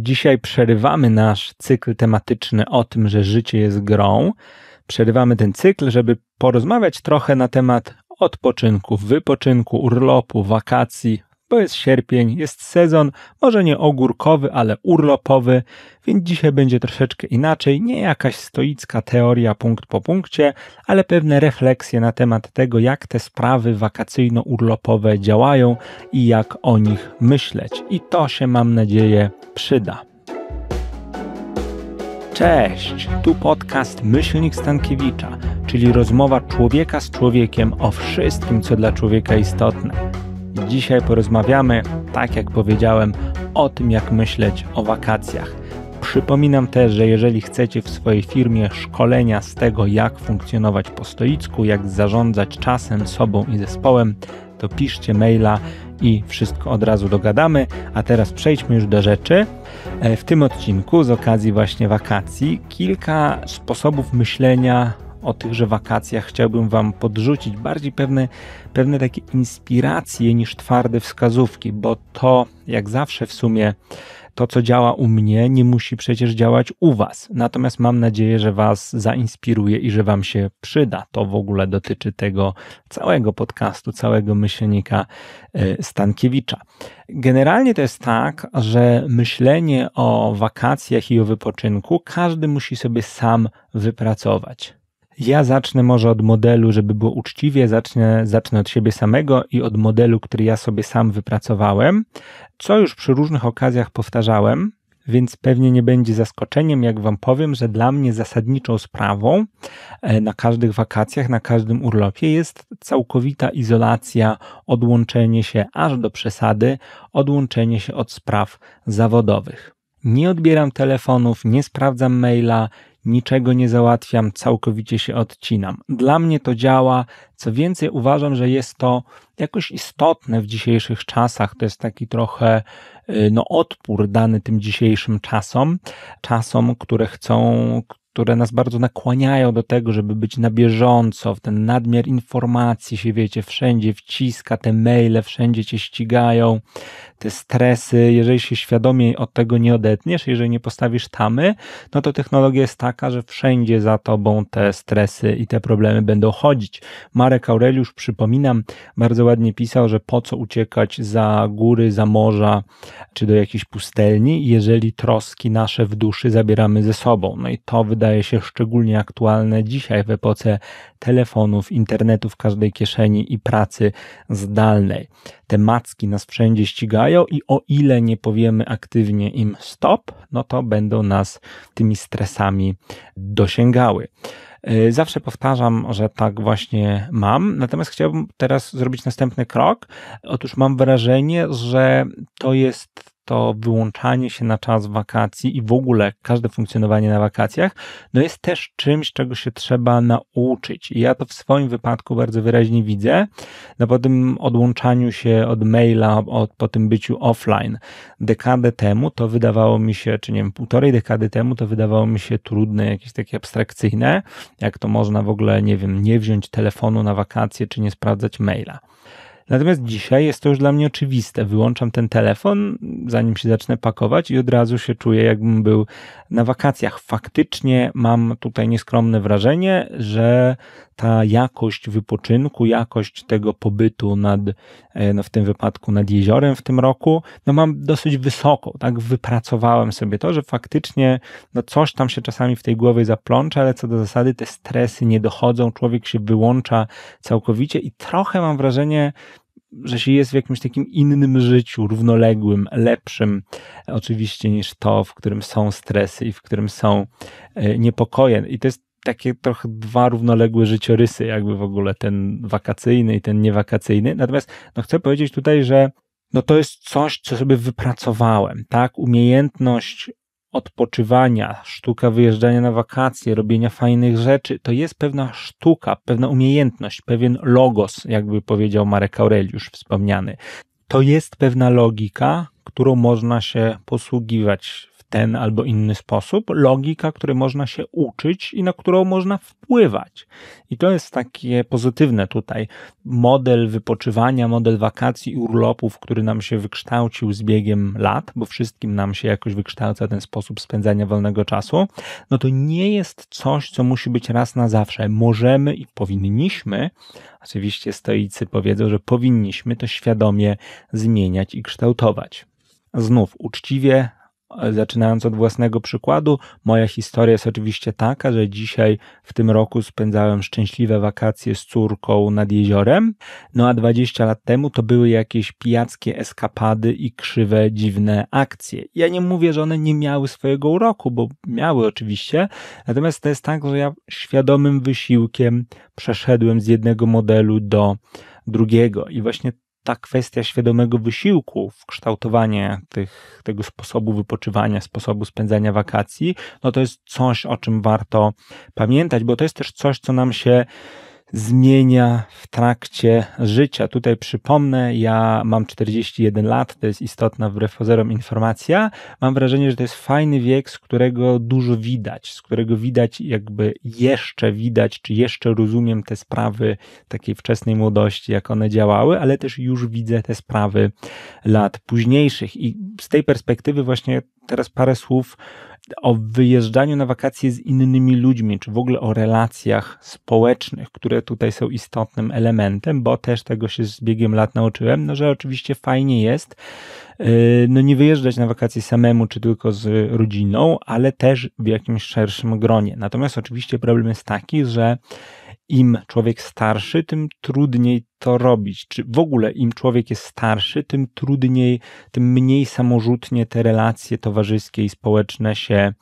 Dzisiaj przerywamy nasz cykl tematyczny o tym, że życie jest grą. Przerywamy ten cykl, żeby porozmawiać trochę na temat odpoczynku, wypoczynku, urlopu, wakacji, bo jest sierpień, jest sezon, może nie ogórkowy, ale urlopowy, więc dzisiaj będzie troszeczkę inaczej, nie jakaś stoicka teoria punkt po punkcie, ale pewne refleksje na temat tego, jak te sprawy wakacyjno-urlopowe działają i jak o nich myśleć. I to się, mam nadzieję, przyda. Cześć, tu podcast Myślnik Stankiewicza, czyli rozmowa człowieka z człowiekiem o wszystkim, co dla człowieka istotne dzisiaj porozmawiamy, tak jak powiedziałem, o tym, jak myśleć o wakacjach. Przypominam też, że jeżeli chcecie w swojej firmie szkolenia z tego, jak funkcjonować po stoicku, jak zarządzać czasem, sobą i zespołem, to piszcie maila i wszystko od razu dogadamy. A teraz przejdźmy już do rzeczy. E, w tym odcinku, z okazji właśnie wakacji, kilka sposobów myślenia o tychże wakacjach chciałbym Wam podrzucić bardziej pewne, pewne takie inspiracje niż twarde wskazówki, bo to, jak zawsze w sumie, to, co działa u mnie, nie musi przecież działać u Was. Natomiast mam nadzieję, że Was zainspiruje i że Wam się przyda. To w ogóle dotyczy tego całego podcastu, całego myślenika e, Stankiewicza. Generalnie to jest tak, że myślenie o wakacjach i o wypoczynku każdy musi sobie sam wypracować. Ja zacznę może od modelu, żeby było uczciwie, zacznę, zacznę od siebie samego i od modelu, który ja sobie sam wypracowałem, co już przy różnych okazjach powtarzałem, więc pewnie nie będzie zaskoczeniem, jak Wam powiem, że dla mnie zasadniczą sprawą e, na każdych wakacjach, na każdym urlopie jest całkowita izolacja, odłączenie się aż do przesady, odłączenie się od spraw zawodowych. Nie odbieram telefonów, nie sprawdzam maila, niczego nie załatwiam, całkowicie się odcinam. Dla mnie to działa. Co więcej, uważam, że jest to jakoś istotne w dzisiejszych czasach. To jest taki trochę y, no, odpór dany tym dzisiejszym czasom, czasom, które chcą, które nas bardzo nakłaniają do tego, żeby być na bieżąco, w ten nadmiar informacji się, wiecie, wszędzie wciska, te maile wszędzie cię ścigają, te stresy, jeżeli się świadomie od tego nie odetniesz, jeżeli nie postawisz tamy, no to technologia jest taka, że wszędzie za tobą te stresy i te problemy będą chodzić. Marek Aureliusz, przypominam, bardzo ładnie pisał, że po co uciekać za góry, za morza, czy do jakiejś pustelni, jeżeli troski nasze w duszy zabieramy ze sobą. No i to wydaje wydaje się szczególnie aktualne dzisiaj w epoce telefonów, internetu w każdej kieszeni i pracy zdalnej. Te macki nas wszędzie ścigają i o ile nie powiemy aktywnie im stop, no to będą nas tymi stresami dosięgały. E, zawsze powtarzam, że tak właśnie mam, natomiast chciałbym teraz zrobić następny krok. Otóż mam wrażenie, że to jest to wyłączanie się na czas wakacji i w ogóle każde funkcjonowanie na wakacjach, no jest też czymś, czego się trzeba nauczyć. I ja to w swoim wypadku bardzo wyraźnie widzę, no po tym odłączaniu się od maila, od, po tym byciu offline. Dekadę temu to wydawało mi się, czy nie wiem, półtorej dekady temu to wydawało mi się trudne, jakieś takie abstrakcyjne, jak to można w ogóle, nie wiem, nie wziąć telefonu na wakacje, czy nie sprawdzać maila. Natomiast dzisiaj jest to już dla mnie oczywiste. Wyłączam ten telefon, zanim się zacznę pakować i od razu się czuję, jakbym był na wakacjach. Faktycznie mam tutaj nieskromne wrażenie, że ta jakość wypoczynku, jakość tego pobytu nad, e, no w tym wypadku nad jeziorem w tym roku, no mam dosyć wysoką, tak? Wypracowałem sobie to, że faktycznie no coś tam się czasami w tej głowie zaplącza, ale co do zasady te stresy nie dochodzą, człowiek się wyłącza całkowicie i trochę mam wrażenie, że się jest w jakimś takim innym życiu, równoległym, lepszym, oczywiście, niż to, w którym są stresy i w którym są e, niepokoje. I to jest takie trochę dwa równoległe życiorysy, jakby w ogóle ten wakacyjny i ten niewakacyjny. Natomiast no, chcę powiedzieć tutaj, że no to jest coś, co sobie wypracowałem, tak? Umiejętność odpoczywania, sztuka wyjeżdżania na wakacje, robienia fajnych rzeczy, to jest pewna sztuka, pewna umiejętność, pewien logos, jakby powiedział Marek Aureliusz wspomniany. To jest pewna logika, którą można się posługiwać ten albo inny sposób, logika, której można się uczyć i na którą można wpływać. I to jest takie pozytywne tutaj. Model wypoczywania, model wakacji i urlopów, który nam się wykształcił z biegiem lat, bo wszystkim nam się jakoś wykształca ten sposób spędzania wolnego czasu, no to nie jest coś, co musi być raz na zawsze. Możemy i powinniśmy, oczywiście stoicy powiedzą, że powinniśmy to świadomie zmieniać i kształtować znów uczciwie, E, zaczynając od własnego przykładu, moja historia jest oczywiście taka, że dzisiaj w tym roku spędzałem szczęśliwe wakacje z córką nad jeziorem, no a 20 lat temu to były jakieś pijackie eskapady i krzywe, dziwne akcje. Ja nie mówię, że one nie miały swojego uroku, bo miały oczywiście, natomiast to jest tak, że ja świadomym wysiłkiem przeszedłem z jednego modelu do drugiego i właśnie ta kwestia świadomego wysiłku w kształtowanie tych, tego sposobu wypoczywania, sposobu spędzania wakacji, no to jest coś, o czym warto pamiętać, bo to jest też coś, co nam się zmienia w trakcie życia. Tutaj przypomnę, ja mam 41 lat, to jest istotna wbrew pozorom informacja. Mam wrażenie, że to jest fajny wiek, z którego dużo widać, z którego widać jakby jeszcze widać, czy jeszcze rozumiem te sprawy takiej wczesnej młodości, jak one działały, ale też już widzę te sprawy lat późniejszych i z tej perspektywy właśnie teraz parę słów o wyjeżdżaniu na wakacje z innymi ludźmi, czy w ogóle o relacjach społecznych, które tutaj są istotnym elementem, bo też tego się z biegiem lat nauczyłem, no że oczywiście fajnie jest y, no nie wyjeżdżać na wakacje samemu, czy tylko z rodziną, ale też w jakimś szerszym gronie. Natomiast oczywiście problem jest taki, że im człowiek starszy, tym trudniej to robić. Czy w ogóle im człowiek jest starszy, tym trudniej, tym mniej samorzutnie te relacje towarzyskie i społeczne się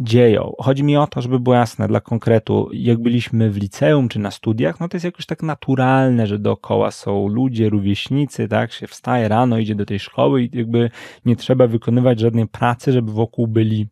dzieją. Chodzi mi o to, żeby było jasne dla konkretu, jak byliśmy w liceum czy na studiach, no to jest jakoś tak naturalne, że dookoła są ludzie, rówieśnicy, tak, się wstaje rano, idzie do tej szkoły i jakby nie trzeba wykonywać żadnej pracy, żeby wokół byli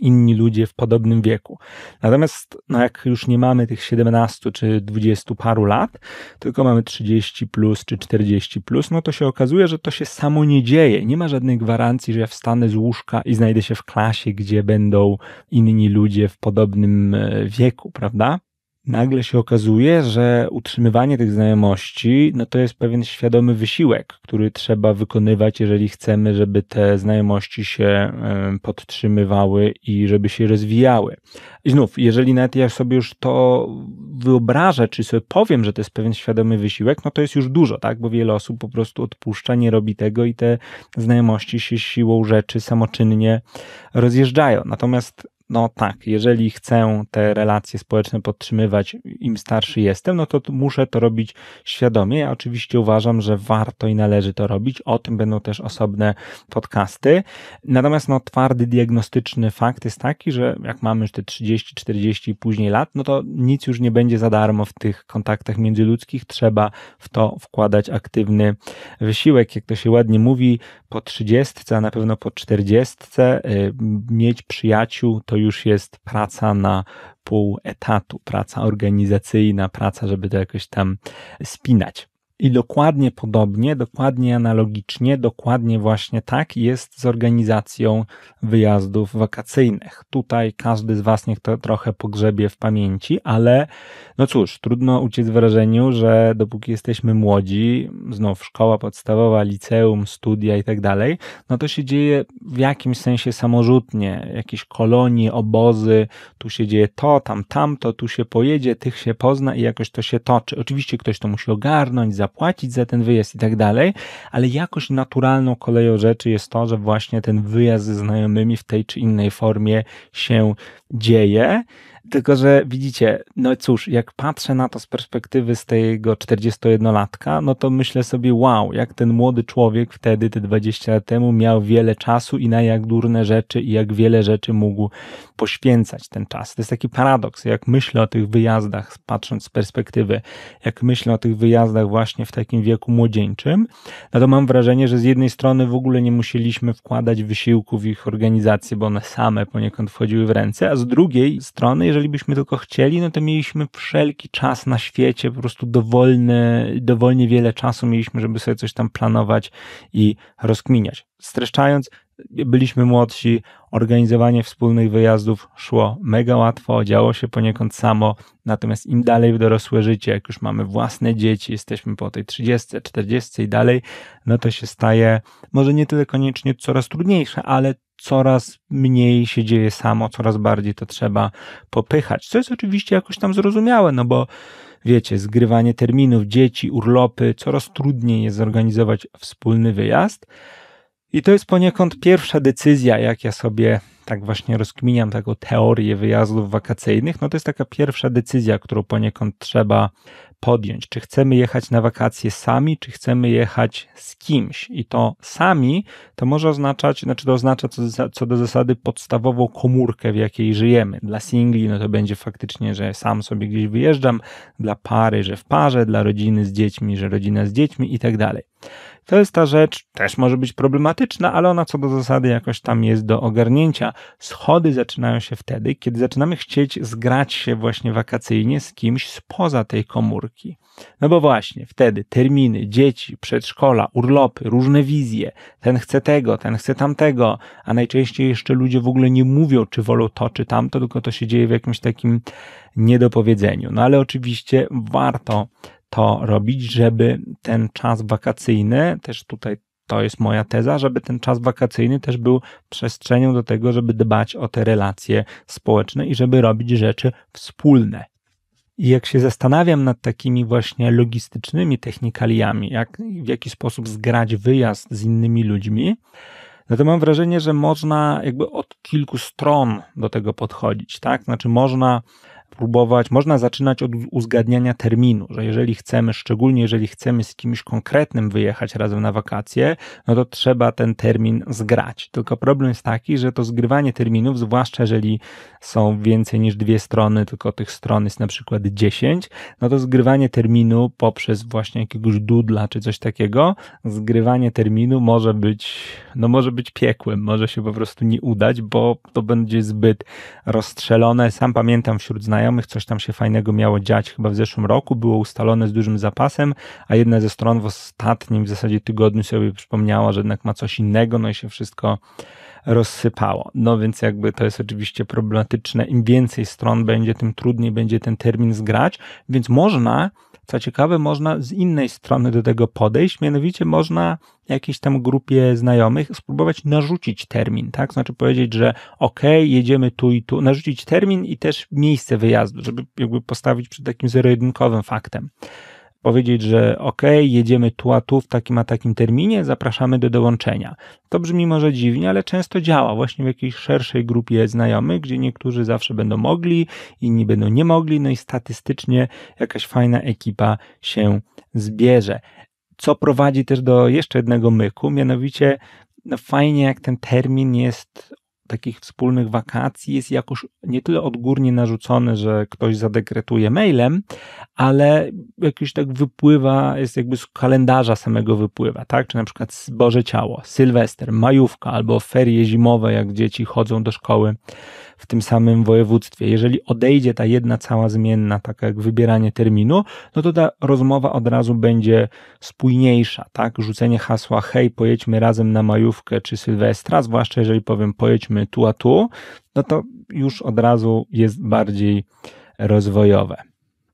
inni ludzie w podobnym wieku. Natomiast no jak już nie mamy tych 17 czy 20 paru lat, tylko mamy 30 plus czy 40 plus, no to się okazuje, że to się samo nie dzieje. Nie ma żadnej gwarancji, że ja wstanę z łóżka i znajdę się w klasie, gdzie będą inni ludzie w podobnym e, wieku, prawda? nagle się okazuje, że utrzymywanie tych znajomości no to jest pewien świadomy wysiłek, który trzeba wykonywać, jeżeli chcemy, żeby te znajomości się podtrzymywały i żeby się rozwijały. I znów, jeżeli nawet ja sobie już to wyobrażę, czy sobie powiem, że to jest pewien świadomy wysiłek, no to jest już dużo, tak? Bo wiele osób po prostu odpuszcza, nie robi tego i te znajomości się siłą rzeczy samoczynnie rozjeżdżają. Natomiast no tak, jeżeli chcę te relacje społeczne podtrzymywać, im starszy jestem, no to muszę to robić świadomie. Ja oczywiście uważam, że warto i należy to robić. O tym będą też osobne podcasty. Natomiast no, twardy diagnostyczny fakt jest taki, że jak mamy już te 30, 40 i później lat, no to nic już nie będzie za darmo w tych kontaktach międzyludzkich. Trzeba w to wkładać aktywny wysiłek. Jak to się ładnie mówi, po 30, a na pewno po 40 y, mieć przyjaciół to to już jest praca na pół etatu, praca organizacyjna, praca, żeby to jakoś tam spinać. I dokładnie podobnie, dokładnie analogicznie, dokładnie właśnie tak jest z organizacją wyjazdów wakacyjnych. Tutaj każdy z Was niech to trochę pogrzebie w pamięci, ale no cóż, trudno uciec wrażeniu, że dopóki jesteśmy młodzi, znów szkoła podstawowa, liceum, studia i tak dalej, no to się dzieje w jakimś sensie samorzutnie. Jakieś kolonie, obozy, tu się dzieje to, tam, tamto, tu się pojedzie, tych się pozna i jakoś to się toczy. Oczywiście ktoś to musi ogarnąć, zapłacić za ten wyjazd i tak dalej, ale jakoś naturalną koleją rzeczy jest to, że właśnie ten wyjazd ze znajomymi w tej czy innej formie się dzieje. Tylko, że widzicie, no cóż, jak patrzę na to z perspektywy z tego 41-latka, no to myślę sobie, wow, jak ten młody człowiek wtedy, te 20 lat temu, miał wiele czasu i na jak durne rzeczy i jak wiele rzeczy mógł poświęcać ten czas. To jest taki paradoks. Jak myślę o tych wyjazdach, patrząc z perspektywy, jak myślę o tych wyjazdach właśnie w takim wieku młodzieńczym, no to mam wrażenie, że z jednej strony w ogóle nie musieliśmy wkładać wysiłku w ich organizację, bo one same poniekąd wchodziły w ręce, a z drugiej strony, jeżeli byśmy tylko chcieli, no to mieliśmy wszelki czas na świecie, po prostu dowolny, dowolnie wiele czasu mieliśmy, żeby sobie coś tam planować i rozkminiać. Streszczając, byliśmy młodsi, organizowanie wspólnych wyjazdów szło mega łatwo, działo się poniekąd samo, natomiast im dalej w dorosłe życie, jak już mamy własne dzieci, jesteśmy po tej 30, 40 i dalej, no to się staje może nie tyle koniecznie coraz trudniejsze, ale coraz mniej się dzieje samo, coraz bardziej to trzeba popychać, co jest oczywiście jakoś tam zrozumiałe, no bo wiecie, zgrywanie terminów, dzieci, urlopy, coraz trudniej jest zorganizować wspólny wyjazd, i to jest poniekąd pierwsza decyzja, jak ja sobie tak właśnie rozkminiam taką teorię wyjazdów wakacyjnych. No to jest taka pierwsza decyzja, którą poniekąd trzeba podjąć. Czy chcemy jechać na wakacje sami, czy chcemy jechać z kimś? I to sami to może oznaczać, znaczy to oznacza co, co do zasady podstawową komórkę, w jakiej żyjemy. Dla singli no to będzie faktycznie, że sam sobie gdzieś wyjeżdżam, dla pary, że w parze, dla rodziny z dziećmi, że rodzina z dziećmi i tak dalej. To jest ta rzecz, też może być problematyczna, ale ona co do zasady jakoś tam jest do ogarnięcia. Schody zaczynają się wtedy, kiedy zaczynamy chcieć zgrać się właśnie wakacyjnie z kimś spoza tej komórki. No bo właśnie, wtedy terminy, dzieci, przedszkola, urlopy, różne wizje. Ten chce tego, ten chce tamtego, a najczęściej jeszcze ludzie w ogóle nie mówią, czy wolą to, czy tamto, tylko to się dzieje w jakimś takim niedopowiedzeniu. No ale oczywiście warto to robić, żeby ten czas wakacyjny, też tutaj to jest moja teza, żeby ten czas wakacyjny też był przestrzenią do tego, żeby dbać o te relacje społeczne i żeby robić rzeczy wspólne. I jak się zastanawiam nad takimi właśnie logistycznymi technikaliami, jak, w jaki sposób zgrać wyjazd z innymi ludźmi, no to mam wrażenie, że można jakby od kilku stron do tego podchodzić, tak? Znaczy można próbować, można zaczynać od uzgadniania terminu, że jeżeli chcemy, szczególnie jeżeli chcemy z kimś konkretnym wyjechać razem na wakacje, no to trzeba ten termin zgrać. Tylko problem jest taki, że to zgrywanie terminów, zwłaszcza jeżeli są więcej niż dwie strony, tylko tych stron jest na przykład 10, no to zgrywanie terminu poprzez właśnie jakiegoś dudla czy coś takiego, zgrywanie terminu może być, no może być piekłem, może się po prostu nie udać, bo to będzie zbyt rozstrzelone. Sam pamiętam wśród znajomych, znajomych, coś tam się fajnego miało dziać chyba w zeszłym roku, było ustalone z dużym zapasem, a jedna ze stron w ostatnim w zasadzie tygodniu sobie przypomniała, że jednak ma coś innego, no i się wszystko rozsypało. No więc jakby to jest oczywiście problematyczne. Im więcej stron będzie, tym trudniej będzie ten termin zgrać, więc można co ciekawe, można z innej strony do tego podejść, mianowicie można jakiejś tam grupie znajomych spróbować narzucić termin, tak? Znaczy powiedzieć, że ok jedziemy tu i tu, narzucić termin i też miejsce wyjazdu, żeby jakby postawić przed takim zero-jedynkowym faktem powiedzieć, że ok, jedziemy tu a tu w takim a takim terminie, zapraszamy do dołączenia. To brzmi może dziwnie, ale często działa właśnie w jakiejś szerszej grupie znajomych, gdzie niektórzy zawsze będą mogli, inni będą nie mogli, no i statystycznie jakaś fajna ekipa się zbierze. Co prowadzi też do jeszcze jednego myku, mianowicie no fajnie jak ten termin jest takich wspólnych wakacji jest jakoś nie tyle odgórnie narzucony, że ktoś zadekretuje mailem, ale jakiś tak wypływa, jest jakby z kalendarza samego wypływa, tak? Czy na przykład Boże Ciało, Sylwester, majówka albo ferie zimowe, jak dzieci chodzą do szkoły w tym samym województwie. Jeżeli odejdzie ta jedna cała zmienna, taka jak wybieranie terminu, no to ta rozmowa od razu będzie spójniejsza, tak? Rzucenie hasła hej, pojedźmy razem na majówkę czy sylwestra, zwłaszcza jeżeli powiem pojedźmy tu a tu, no to już od razu jest bardziej rozwojowe.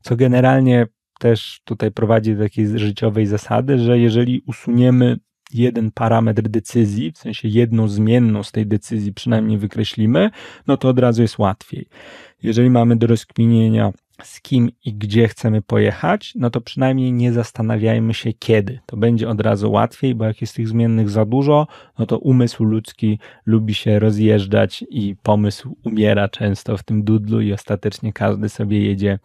Co generalnie też tutaj prowadzi do takiej życiowej zasady, że jeżeli usuniemy jeden parametr decyzji, w sensie jedną zmienną z tej decyzji przynajmniej wykreślimy, no to od razu jest łatwiej. Jeżeli mamy do rozkminienia z kim i gdzie chcemy pojechać, no to przynajmniej nie zastanawiajmy się kiedy. To będzie od razu łatwiej, bo jak jest tych zmiennych za dużo, no to umysł ludzki lubi się rozjeżdżać i pomysł umiera często w tym dudlu i ostatecznie każdy sobie jedzie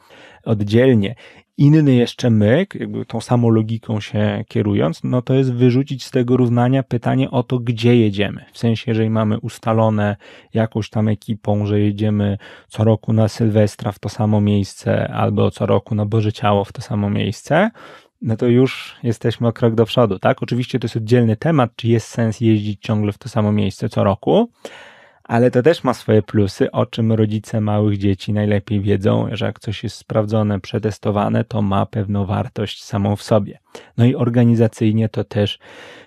oddzielnie inny jeszcze myk, jakby tą samą logiką się kierując, no to jest wyrzucić z tego równania pytanie o to, gdzie jedziemy. W sensie, jeżeli mamy ustalone jakąś tam ekipą, że jedziemy co roku na Sylwestra w to samo miejsce, albo co roku na Boże Ciało w to samo miejsce, no to już jesteśmy o krok do przodu, tak? Oczywiście to jest oddzielny temat, czy jest sens jeździć ciągle w to samo miejsce co roku, ale to też ma swoje plusy, o czym rodzice małych dzieci najlepiej wiedzą, że jak coś jest sprawdzone, przetestowane, to ma pewną wartość samą w sobie. No i organizacyjnie to też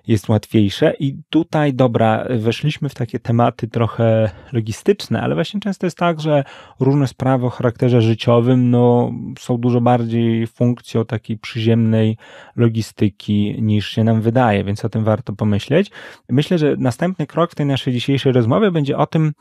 jest łatwiejsze. I tutaj, dobra, weszliśmy w takie tematy trochę logistyczne, ale właśnie często jest tak, że różne sprawy o charakterze życiowym no, są dużo bardziej funkcją takiej przyziemnej logistyki niż się nam wydaje, więc o tym warto pomyśleć. Myślę, że następny krok w tej naszej dzisiejszej rozmowie będzie o tym,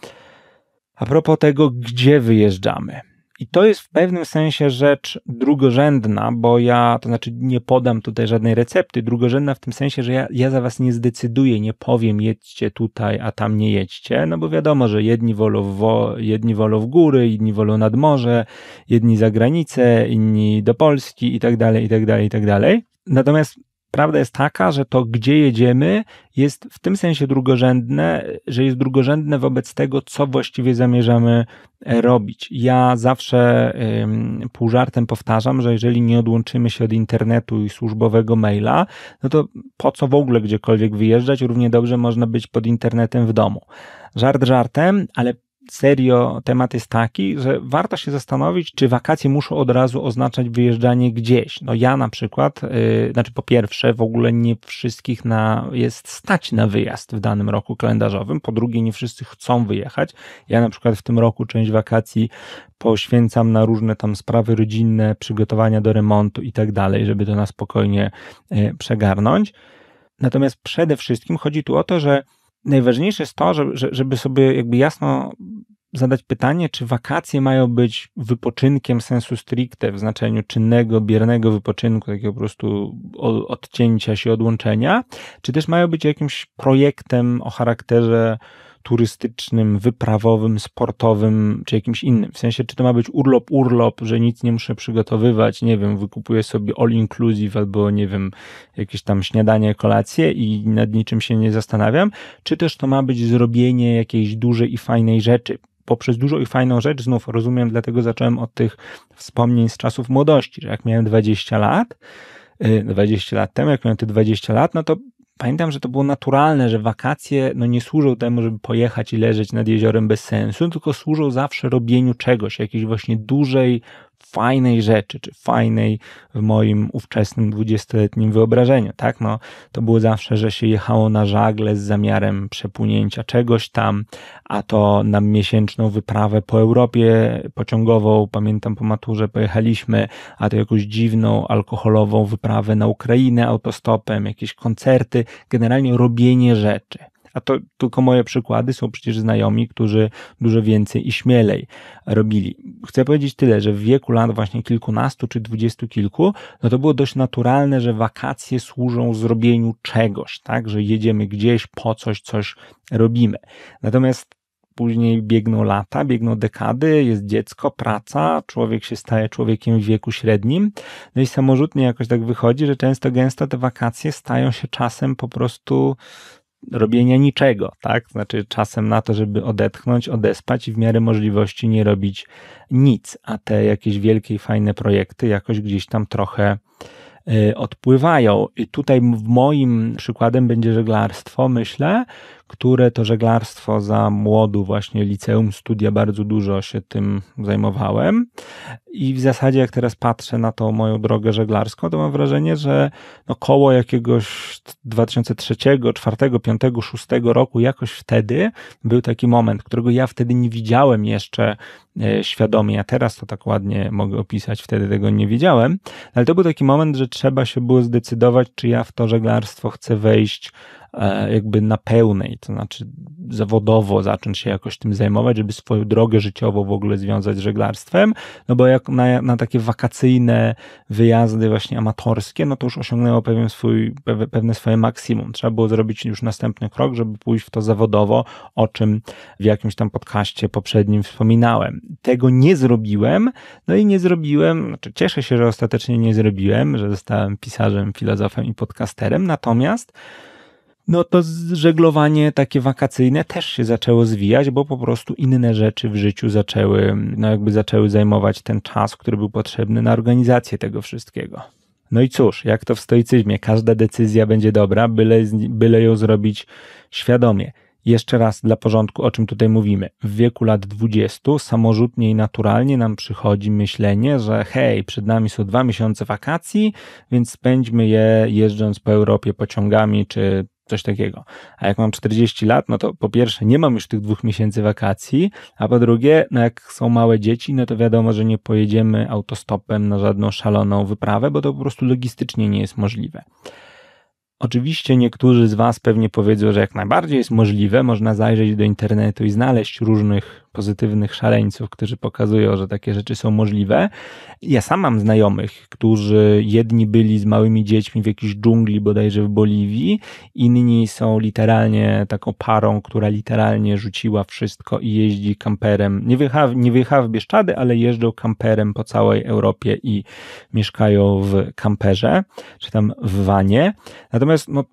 a propos tego, gdzie wyjeżdżamy. I to jest w pewnym sensie rzecz drugorzędna, bo ja, to znaczy nie podam tutaj żadnej recepty, drugorzędna w tym sensie, że ja, ja za was nie zdecyduję, nie powiem jedźcie tutaj, a tam nie jedźcie, no bo wiadomo, że jedni wolą w, wo, jedni wolą w góry, inni wolą nad morze, jedni za granicę, inni do Polski i tak dalej, i tak dalej, i tak dalej. Natomiast Prawda jest taka, że to, gdzie jedziemy, jest w tym sensie drugorzędne, że jest drugorzędne wobec tego, co właściwie zamierzamy e, robić. Ja zawsze ym, pół żartem powtarzam, że jeżeli nie odłączymy się od internetu i służbowego maila, no to po co w ogóle gdziekolwiek wyjeżdżać? Równie dobrze można być pod internetem w domu. Żart żartem, ale serio temat jest taki, że warto się zastanowić, czy wakacje muszą od razu oznaczać wyjeżdżanie gdzieś. No ja na przykład, yy, znaczy po pierwsze, w ogóle nie wszystkich na, jest stać na wyjazd w danym roku kalendarzowym, po drugie, nie wszyscy chcą wyjechać. Ja na przykład w tym roku część wakacji poświęcam na różne tam sprawy rodzinne, przygotowania do remontu i tak dalej, żeby to na spokojnie yy, przegarnąć. Natomiast przede wszystkim chodzi tu o to, że najważniejsze jest to, żeby, żeby sobie jakby jasno zadać pytanie, czy wakacje mają być wypoczynkiem sensu stricte, w znaczeniu czynnego, biernego wypoczynku, takiego po prostu odcięcia się, odłączenia, czy też mają być jakimś projektem o charakterze turystycznym, wyprawowym, sportowym czy jakimś innym. W sensie, czy to ma być urlop, urlop, że nic nie muszę przygotowywać, nie wiem, wykupuję sobie all inclusive albo nie wiem, jakieś tam śniadanie, kolację i nad niczym się nie zastanawiam, czy też to ma być zrobienie jakiejś dużej i fajnej rzeczy, poprzez dużo i fajną rzecz, znów rozumiem, dlatego zacząłem od tych wspomnień z czasów młodości, że jak miałem 20 lat, 20 y, lat temu, jak miałem te 20 lat, no to pamiętam, że to było naturalne, że wakacje no nie służą temu, żeby pojechać i leżeć nad jeziorem bez sensu, tylko służą zawsze robieniu czegoś, jakiejś właśnie dużej, fajnej rzeczy, czy fajnej w moim ówczesnym dwudziestoletnim wyobrażeniu, tak? No, to było zawsze, że się jechało na żagle z zamiarem przepłynięcia czegoś tam, a to na miesięczną wyprawę po Europie pociągową, pamiętam po maturze pojechaliśmy, a to jakąś dziwną, alkoholową wyprawę na Ukrainę autostopem, jakieś koncerty, generalnie robienie rzeczy. A to tylko moje przykłady, są przecież znajomi, którzy dużo więcej i śmielej robili. Chcę powiedzieć tyle, że w wieku lat właśnie kilkunastu czy dwudziestu kilku, no to było dość naturalne, że wakacje służą zrobieniu czegoś, tak, że jedziemy gdzieś po coś, coś robimy. Natomiast później biegną lata, biegną dekady, jest dziecko, praca, człowiek się staje człowiekiem w wieku średnim. No i samorzutnie jakoś tak wychodzi, że często gęsto te wakacje stają się czasem po prostu robienia niczego, tak? Znaczy czasem na to, żeby odetchnąć, odespać i w miarę możliwości nie robić nic, a te jakieś wielkie i fajne projekty jakoś gdzieś tam trochę y, odpływają. I tutaj w moim przykładem będzie żeglarstwo, myślę, które to żeglarstwo za młodu, właśnie liceum, studia bardzo dużo się tym zajmowałem. I w zasadzie, jak teraz patrzę na tą moją drogę żeglarską, to mam wrażenie, że no koło jakiegoś 2003, 2004, 5, 6 roku, jakoś wtedy był taki moment, którego ja wtedy nie widziałem jeszcze e, świadomie. Ja teraz to tak ładnie mogę opisać, wtedy tego nie widziałem, ale to był taki moment, że trzeba się było zdecydować, czy ja w to żeglarstwo chcę wejść E, mhm. jakby na pełnej, to znaczy zawodowo zacząć się jakoś tym zajmować, żeby swoją drogę życiową w ogóle związać z żeglarstwem, no bo jak na, na takie wakacyjne wyjazdy właśnie amatorskie, no to już osiągnęło pewien swój, pewne swoje maksimum. Trzeba było zrobić już następny krok, żeby pójść w to zawodowo, o czym w jakimś tam podcaście poprzednim wspominałem. Tego nie zrobiłem, no i nie zrobiłem, znaczy cieszę się, że ostatecznie nie zrobiłem, że zostałem pisarzem, filozofem i podcasterem, natomiast no to żeglowanie takie wakacyjne też się zaczęło zwijać, bo po prostu inne rzeczy w życiu zaczęły, no jakby zaczęły zajmować ten czas, który był potrzebny na organizację tego wszystkiego. No i cóż, jak to w stoicyzmie, każda decyzja będzie dobra, byle, byle ją zrobić świadomie. Jeszcze raz dla porządku, o czym tutaj mówimy. W wieku lat 20 samorzutnie i naturalnie nam przychodzi myślenie, że hej, przed nami są dwa miesiące wakacji, więc spędźmy je jeżdżąc po Europie pociągami czy coś takiego. A jak mam 40 lat, no to po pierwsze nie mam już tych dwóch miesięcy wakacji, a po drugie, no jak są małe dzieci, no to wiadomo, że nie pojedziemy autostopem na żadną szaloną wyprawę, bo to po prostu logistycznie nie jest możliwe. Oczywiście niektórzy z Was pewnie powiedzą, że jak najbardziej jest możliwe, można zajrzeć do internetu i znaleźć różnych pozytywnych szaleńców, którzy pokazują, że takie rzeczy są możliwe. Ja sam mam znajomych, którzy jedni byli z małymi dziećmi w jakiejś dżungli, bodajże w Boliwii, inni są literalnie taką parą, która literalnie rzuciła wszystko i jeździ kamperem. Nie wyjechała, nie wyjechała w Bieszczady, ale jeżdżą kamperem po całej Europie i mieszkają w kamperze, czy tam w wanie. Natomiast no,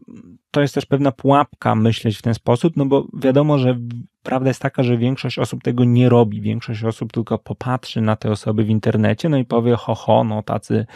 to jest też pewna pułapka myśleć w ten sposób, no bo wiadomo, że prawda jest taka, że większość osób tego nie robi. Większość osób tylko popatrzy na te osoby w internecie, no i powie, ho, ho, no tacy,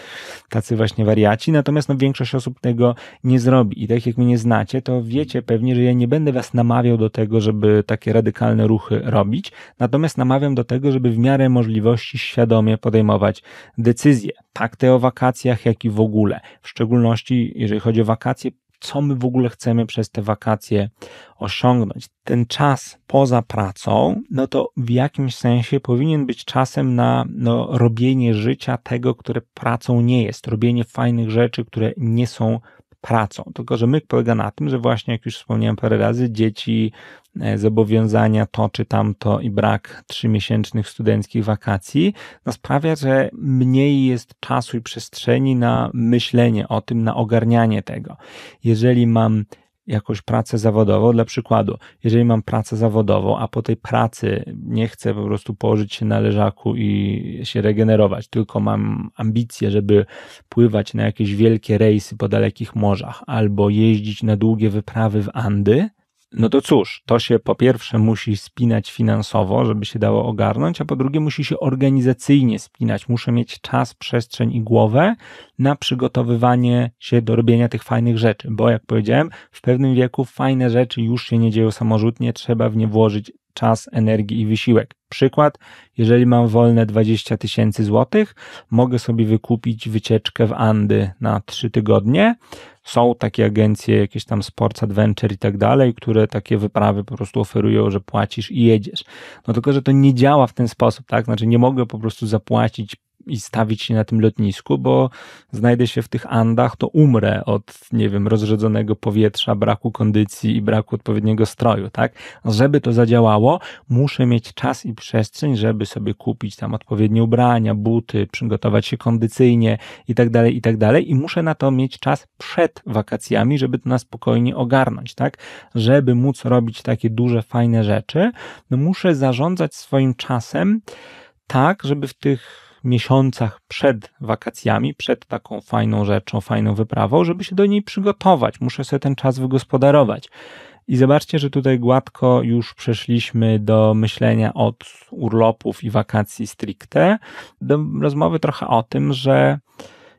tacy właśnie wariaci. Natomiast no, większość osób tego nie zrobi. I tak jak mnie znacie, to wiecie pewnie, że ja nie będę was namawiał do tego, żeby takie radykalne ruchy robić. Natomiast namawiam do tego, żeby w miarę możliwości świadomie podejmować decyzje. Tak te o wakacjach, jak i w ogóle. W szczególności, jeżeli chodzi o wakacje, co my w ogóle chcemy przez te wakacje osiągnąć. Ten czas poza pracą, no to w jakimś sensie powinien być czasem na no, robienie życia tego, które pracą nie jest, robienie fajnych rzeczy, które nie są pracą. Tylko, że myk polega na tym, że właśnie, jak już wspomniałem parę razy, dzieci, e, zobowiązania, to czy tamto i brak trzymiesięcznych studenckich wakacji no sprawia, że mniej jest czasu i przestrzeni na myślenie o tym, na ogarnianie tego. Jeżeli mam jakąś pracę zawodową. Dla przykładu, jeżeli mam pracę zawodową, a po tej pracy nie chcę po prostu położyć się na leżaku i się regenerować, tylko mam ambicje, żeby pływać na jakieś wielkie rejsy po dalekich morzach albo jeździć na długie wyprawy w Andy, no to cóż, to się po pierwsze musi spinać finansowo, żeby się dało ogarnąć, a po drugie musi się organizacyjnie spinać. Muszę mieć czas, przestrzeń i głowę na przygotowywanie się do robienia tych fajnych rzeczy, bo jak powiedziałem, w pewnym wieku fajne rzeczy już się nie dzieją samorzutnie, trzeba w nie włożyć czas, energii i wysiłek. Przykład, jeżeli mam wolne 20 tysięcy złotych, mogę sobie wykupić wycieczkę w Andy na 3 tygodnie. Są takie agencje, jakieś tam Sports Adventure i tak dalej, które takie wyprawy po prostu oferują, że płacisz i jedziesz. No tylko, że to nie działa w ten sposób, tak? Znaczy nie mogę po prostu zapłacić i stawić się na tym lotnisku, bo znajdę się w tych Andach, to umrę od, nie wiem, rozrzedzonego powietrza, braku kondycji i braku odpowiedniego stroju, tak? Żeby to zadziałało, muszę mieć czas i przestrzeń, żeby sobie kupić tam odpowiednie ubrania, buty, przygotować się kondycyjnie i tak dalej, i tak dalej. I muszę na to mieć czas przed wakacjami, żeby to na spokojnie ogarnąć, tak? Żeby móc robić takie duże, fajne rzeczy, no muszę zarządzać swoim czasem tak, żeby w tych miesiącach przed wakacjami, przed taką fajną rzeczą, fajną wyprawą, żeby się do niej przygotować. Muszę sobie ten czas wygospodarować. I zobaczcie, że tutaj gładko już przeszliśmy do myślenia od urlopów i wakacji stricte, do rozmowy trochę o tym, że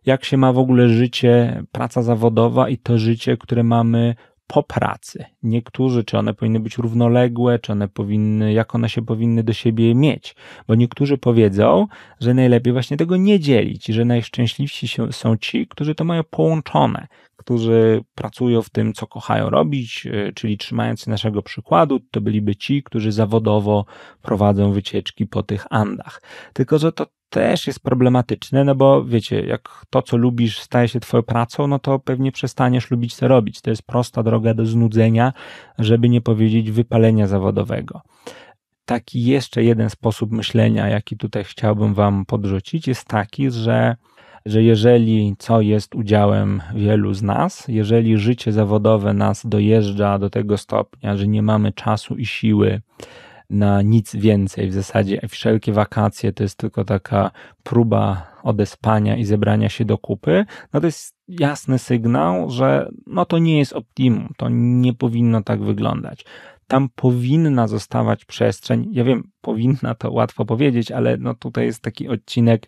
jak się ma w ogóle życie, praca zawodowa i to życie, które mamy po pracy. Niektórzy, czy one powinny być równoległe, czy one powinny, jak one się powinny do siebie mieć, bo niektórzy powiedzą, że najlepiej właśnie tego nie dzielić, że najszczęśliwsi są ci, którzy to mają połączone, którzy pracują w tym, co kochają robić, e, czyli trzymając się naszego przykładu, to byliby ci, którzy zawodowo prowadzą wycieczki po tych Andach. Tylko, że to też jest problematyczne, no bo wiecie, jak to, co lubisz, staje się twoją pracą, no to pewnie przestaniesz lubić to robić. To jest prosta droga do znudzenia, żeby nie powiedzieć wypalenia zawodowego. Taki jeszcze jeden sposób myślenia, jaki tutaj chciałbym wam podrzucić, jest taki, że że jeżeli co jest udziałem wielu z nas, jeżeli życie zawodowe nas dojeżdża do tego stopnia, że nie mamy czasu i siły, na nic więcej w zasadzie. Wszelkie wakacje to jest tylko taka próba odespania i zebrania się do kupy. No to jest jasny sygnał, że no to nie jest optimum, to nie powinno tak wyglądać tam powinna zostawać przestrzeń. Ja wiem, powinna to łatwo powiedzieć, ale no tutaj jest taki odcinek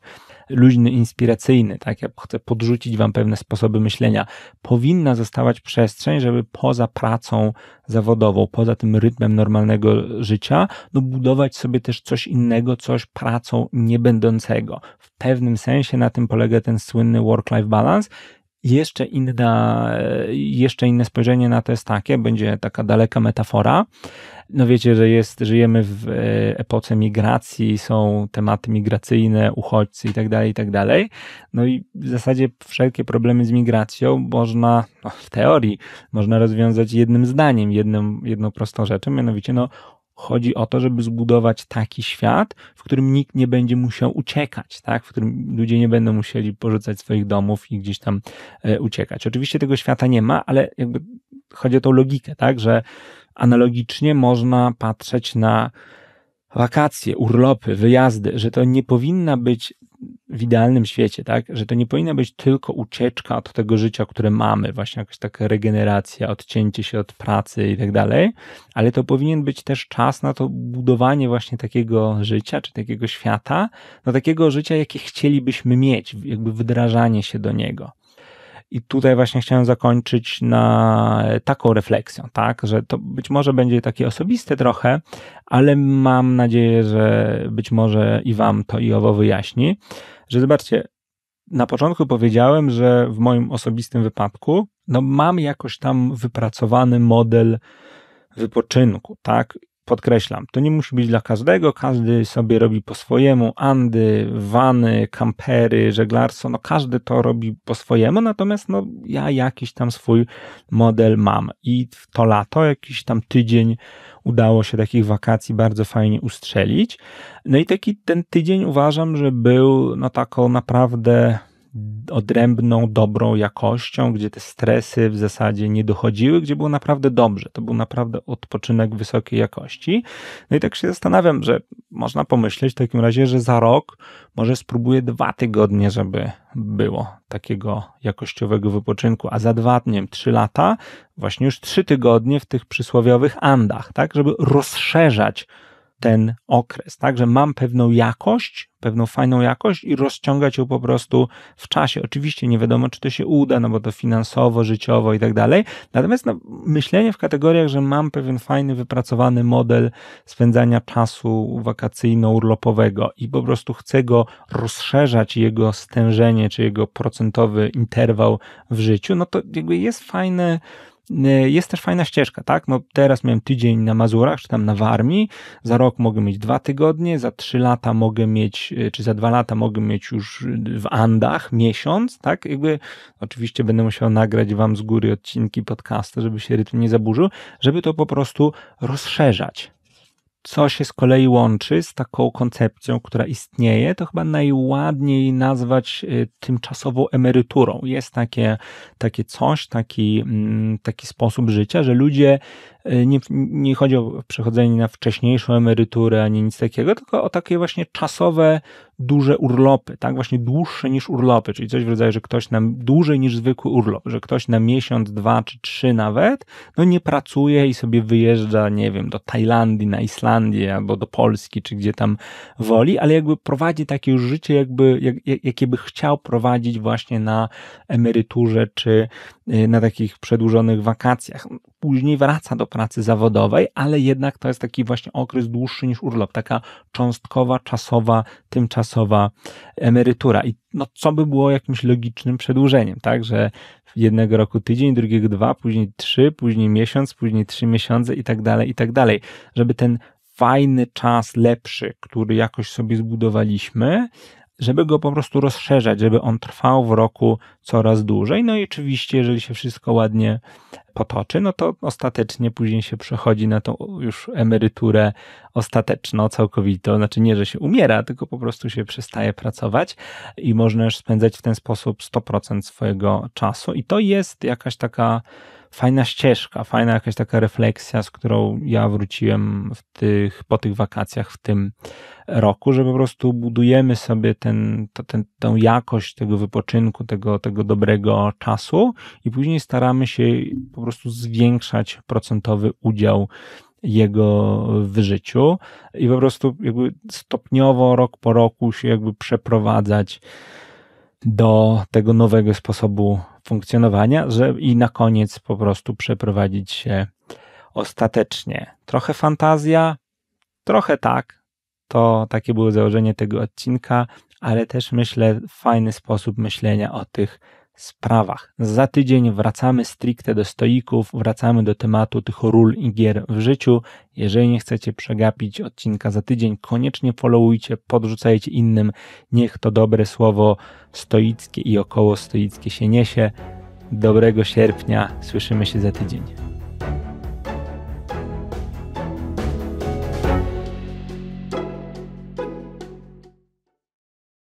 luźny, inspiracyjny, tak? Ja chcę podrzucić Wam pewne sposoby myślenia. Powinna zostawać przestrzeń, żeby poza pracą zawodową, poza tym rytmem normalnego życia, no budować sobie też coś innego, coś pracą niebędącego. W pewnym sensie na tym polega ten słynny work-life balance jeszcze, inna, e, jeszcze inne spojrzenie na to jest takie, będzie taka daleka metafora. No wiecie, że jest, żyjemy w e, epoce migracji, są tematy migracyjne, uchodźcy i i tak dalej, tak dalej. No i w zasadzie wszelkie problemy z migracją można, no w teorii, można rozwiązać jednym zdaniem, jednym, jedną prostą rzeczą, mianowicie no Chodzi o to, żeby zbudować taki świat, w którym nikt nie będzie musiał uciekać, tak? w którym ludzie nie będą musieli porzucać swoich domów i gdzieś tam e, uciekać. Oczywiście tego świata nie ma, ale jakby chodzi o tą logikę, tak? że analogicznie można patrzeć na wakacje, urlopy, wyjazdy, że to nie powinna być w idealnym świecie, tak? Że to nie powinna być tylko ucieczka od tego życia, które mamy, właśnie jakaś taka regeneracja, odcięcie się od pracy i tak dalej, ale to powinien być też czas na to budowanie właśnie takiego życia, czy takiego świata, no takiego życia, jakie chcielibyśmy mieć, jakby wdrażanie się do niego. I tutaj właśnie chciałem zakończyć na taką refleksją, tak, że to być może będzie takie osobiste trochę, ale mam nadzieję, że być może i Wam to i owo wyjaśni, że zobaczcie, na początku powiedziałem, że w moim osobistym wypadku, no mam jakoś tam wypracowany model wypoczynku, tak? Podkreślam, to nie musi być dla każdego, każdy sobie robi po swojemu, andy, wany, kampery, żeglarstwo, no każdy to robi po swojemu, natomiast no ja jakiś tam swój model mam i to lato, jakiś tam tydzień udało się takich wakacji bardzo fajnie ustrzelić, no i taki ten tydzień uważam, że był no taką naprawdę odrębną, dobrą jakością, gdzie te stresy w zasadzie nie dochodziły, gdzie było naprawdę dobrze. To był naprawdę odpoczynek wysokiej jakości. No i tak się zastanawiam, że można pomyśleć w takim razie, że za rok może spróbuję dwa tygodnie, żeby było takiego jakościowego wypoczynku, a za dwa dniem, trzy lata, właśnie już trzy tygodnie w tych przysłowiowych andach, tak, żeby rozszerzać ten okres, tak, że mam pewną jakość, pewną fajną jakość i rozciągać ją po prostu w czasie. Oczywiście nie wiadomo, czy to się uda, no bo to finansowo, życiowo i tak dalej. Natomiast no, myślenie w kategoriach, że mam pewien fajny, wypracowany model spędzania czasu wakacyjno-urlopowego i po prostu chcę go rozszerzać, jego stężenie, czy jego procentowy interwał w życiu, no to jakby jest fajne E, jest też fajna ścieżka, tak? No teraz miałem tydzień na Mazurach, czy tam na Warmii, za rok mogę mieć dwa tygodnie, za trzy lata mogę mieć, e, czy za dwa lata mogę mieć już w Andach miesiąc, tak? Jakby oczywiście będę musiał nagrać wam z góry odcinki podcastu, żeby się rytm nie zaburzył, żeby to po prostu rozszerzać, co się z kolei łączy z taką koncepcją, która istnieje, to chyba najładniej nazwać y, tymczasową emeryturą. Jest takie, takie coś, taki, mm, taki sposób życia, że ludzie y, nie, nie chodzi o przechodzenie na wcześniejszą emeryturę ani nic takiego, tylko o takie właśnie czasowe duże urlopy, tak? Właśnie dłuższe niż urlopy, czyli coś w rodzaju, że ktoś nam dłużej niż zwykły urlop, że ktoś na miesiąc, dwa czy trzy nawet, no nie pracuje i sobie wyjeżdża, nie wiem, do Tajlandii, na Islandię albo do Polski, czy gdzie tam woli, ale jakby prowadzi takie już życie, jakby, jak, jakie by chciał prowadzić właśnie na emeryturze czy Y, na takich przedłużonych wakacjach. Później wraca do pracy zawodowej, ale jednak to jest taki właśnie okres dłuższy niż urlop, taka cząstkowa, czasowa, tymczasowa emerytura. I no, co by było jakimś logicznym przedłużeniem, tak? Że jednego roku tydzień, drugiego dwa, później trzy, później miesiąc, później trzy miesiące i tak dalej, i tak dalej. Żeby ten fajny czas, lepszy, który jakoś sobie zbudowaliśmy, żeby go po prostu rozszerzać, żeby on trwał w roku coraz dłużej. No i oczywiście, jeżeli się wszystko ładnie potoczy, no to ostatecznie później się przechodzi na tą już emeryturę ostateczną, całkowitą. Znaczy nie, że się umiera, tylko po prostu się przestaje pracować i można już spędzać w ten sposób 100% swojego czasu. I to jest jakaś taka fajna ścieżka, fajna jakaś taka refleksja, z którą ja wróciłem w tych, po tych wakacjach w tym roku, że po prostu budujemy sobie ten, ten, tą jakość tego wypoczynku, tego, tego dobrego czasu i później staramy się po prostu zwiększać procentowy udział jego w życiu i po prostu jakby stopniowo, rok po roku się jakby przeprowadzać do tego nowego sposobu funkcjonowania, że i na koniec po prostu przeprowadzić się ostatecznie. Trochę fantazja, trochę tak. To takie było założenie tego odcinka, ale też myślę, fajny sposób myślenia o tych sprawach. Za tydzień wracamy stricte do stoików, wracamy do tematu tych ról i gier w życiu. Jeżeli nie chcecie przegapić odcinka za tydzień, koniecznie followujcie, podrzucajcie innym. Niech to dobre słowo stoickie i około stoickie się niesie. Dobrego sierpnia, słyszymy się za tydzień.